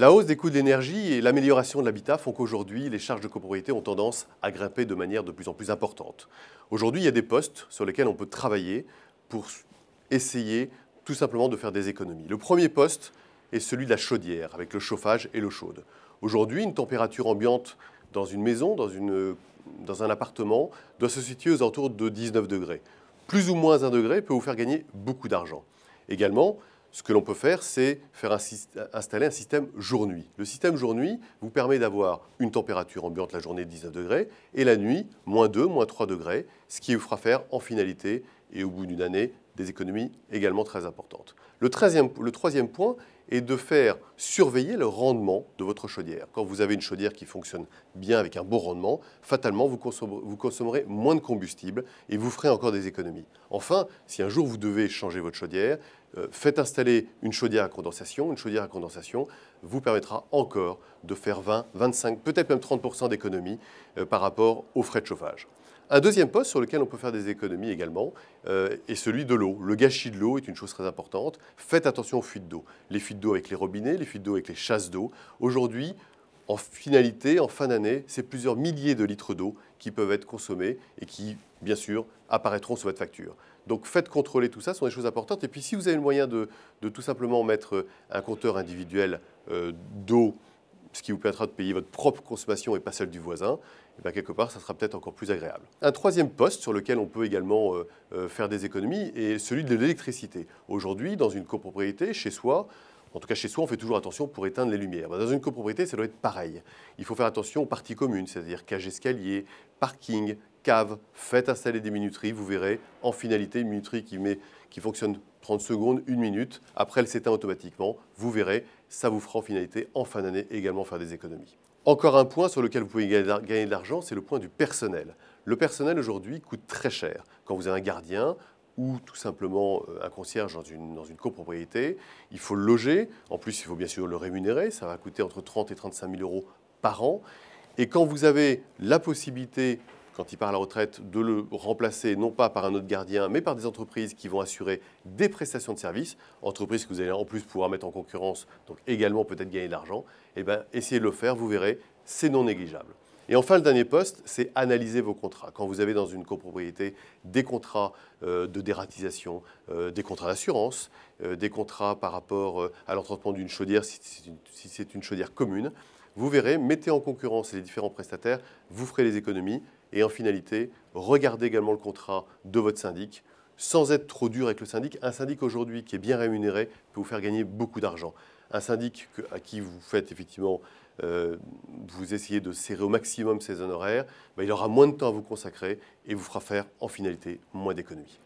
La hausse des coûts de l'énergie et l'amélioration de l'habitat font qu'aujourd'hui, les charges de copropriété ont tendance à grimper de manière de plus en plus importante. Aujourd'hui, il y a des postes sur lesquels on peut travailler pour essayer tout simplement de faire des économies. Le premier poste est celui de la chaudière, avec le chauffage et l'eau chaude. Aujourd'hui, une température ambiante dans une maison, dans, dans un appartement, doit se situer aux alentours de 19 degrés. Plus ou moins 1 degré peut vous faire gagner beaucoup d'argent. Également, ce que l'on peut faire, c'est faire installer un système jour-nuit. Le système jour-nuit vous permet d'avoir une température ambiante la journée de 19 degrés et la nuit, moins 2, moins 3 degrés, ce qui vous fera faire en finalité et au bout d'une année des économies également très importantes. Le, le troisième point est de faire surveiller le rendement de votre chaudière. Quand vous avez une chaudière qui fonctionne bien avec un bon rendement, fatalement, vous consommerez, moins de combustible et vous ferez encore des économies. Enfin, si un jour vous devez changer votre chaudière, euh, faites installer une chaudière à condensation. Une chaudière à condensation vous permettra encore de faire 20, 25, peut-être même 30% d'économies euh, par rapport aux frais de chauffage. Un deuxième poste sur lequel on peut faire des économies également euh, est celui de l'eau. Le gâchis de l'eau est une chose très importante. Faites attention aux fuites d'eau. Les fuites d'eau avec les robinets, les fuites d'eau avec les chasses d'eau. Aujourd'hui, en finalité, en fin d'année, c'est plusieurs milliers de litres d'eau qui peuvent être consommés et qui, bien sûr, apparaîtront sur votre facture. Donc faites contrôler tout ça, ce sont des choses importantes. Et puis si vous avez le moyen de, tout simplement mettre un compteur individuel euh, d'eau ce qui vous permettra de payer votre propre consommation et pas celle du voisin, et eh bien quelque part, ça sera peut-être encore plus agréable. Un troisième poste sur lequel on peut également euh, euh, faire des économies est celui de l'électricité. Aujourd'hui, dans une copropriété, chez soi, en tout cas, chez soi, on fait toujours attention pour éteindre les lumières. Bah, dans une copropriété, ça doit être pareil. Il faut faire attention aux parties communes, c'est-à-dire cage escalier, parking, cave. Faites installer des minuteries, vous verrez. En finalité, une minuterie qui, met, qui fonctionne 30 secondes, 1 minute. Après, elle s'éteint automatiquement. Vous verrez, ça vous fera en finalité, en fin d'année, également faire des économies. Encore un point sur lequel vous pouvez gagner de l'argent, c'est le point du personnel. Le personnel aujourd'hui coûte très cher. Quand vous avez un gardien, ou tout simplement euh, un concierge dans une, copropriété. Il faut le loger. En plus, il faut bien sûr le rémunérer. Ça va coûter entre 30 et 35 000 euros par an. Et quand vous avez la possibilité, quand il part à la retraite, de le remplacer non pas par un autre gardien, mais par des entreprises qui vont assurer des prestations de services, entreprises que vous allez en plus pouvoir mettre en concurrence, donc également peut-être gagner de l'argent, eh bien, essayez de le faire, vous verrez, c'est non négligeable. Et enfin, le dernier poste, c'est analyser vos contrats. Quand vous avez dans une copropriété des contrats euh, de dératisation, euh, des contrats d'assurance, euh, des contrats par rapport à l'entretien d'une chaudière, si c'est une chaudière commune, vous verrez, mettez en concurrence les différents prestataires, vous ferez les économies. Et en finalité, regardez également le contrat de votre syndic sans être trop dur avec le syndic. Un syndic aujourd'hui qui est bien rémunéré peut vous faire gagner beaucoup d'argent un syndic à qui vous faites effectivement, euh, vous essayez de serrer au maximum ses honoraires, bah, il aura moins de temps à vous consacrer et vous fera faire en finalité moins d'économies.